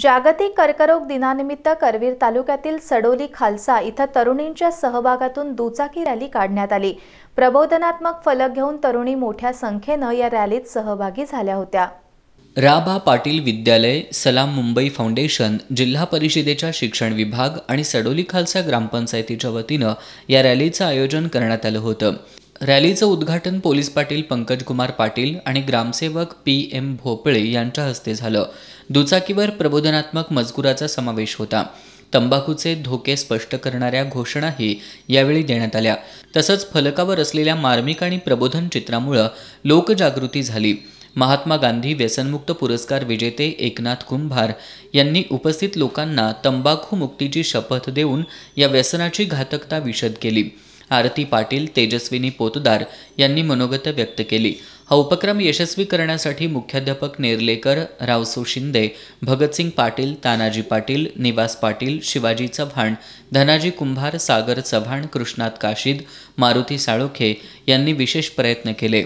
जागतिक कर्करोग दिनानिमित्त करवीर तालुक्यातील सडोली खालसा इथं तरुणींच्या सहभागातून दुचाकी रॅली काढण्यात आली प्रबोधनात्मक फलक घेऊन तरुणी मोठ्या संख्येनं या रॅलीत सहभागी झाल्या होत्या राबा पाटील विद्यालय सलाम मुंबई फाउंडेशन जिल्हा परिषदेच्या शिक्षण विभाग आणि सडोली खालसा ग्रामपंचायतीच्या वतीनं या रॅलीचं आयोजन करण्यात आलं होतं रॅलीचं उद्घाटन पोलीस पाटील पंकजकुमार पाटील आणि ग्रामसेवक पी एम भोपळे यांच्या हस्ते झालं दुचाकीवर प्रबोधनात्मक मजकुराचा समावेश होता तंबाखूचे धोके स्पष्ट करणाऱ्या घोषणाही यावेळी देण्यात आल्या तसंच फलकावर असलेल्या मार्मिक आणि प्रबोधन चित्रामुळं लोकजागृती झाली महात्मा गांधी व्यसनमुक्त पुरस्कार विजेते एकनाथ कुंभार यांनी उपस्थित लोकांना तंबाखू मुक्तीची शपथ देऊन या व्यसनाची घातकता विशद केली आरती पाटील तेजस्विनी पोतदार यांनी मनोगत व्यक्त केली हा उपक्रम यशस्वी करण्यासाठी मुख्याध्यापक नेर्लेकर रावसू शिंदे भगतसिंग पाटील तानाजी पाटील निवास पाटील शिवाजी चव्हाण धनाजी कुंभार सागर चव्हाण कृष्णात काशीद मारुती साळोखे यांनी विशेष प्रयत्न केले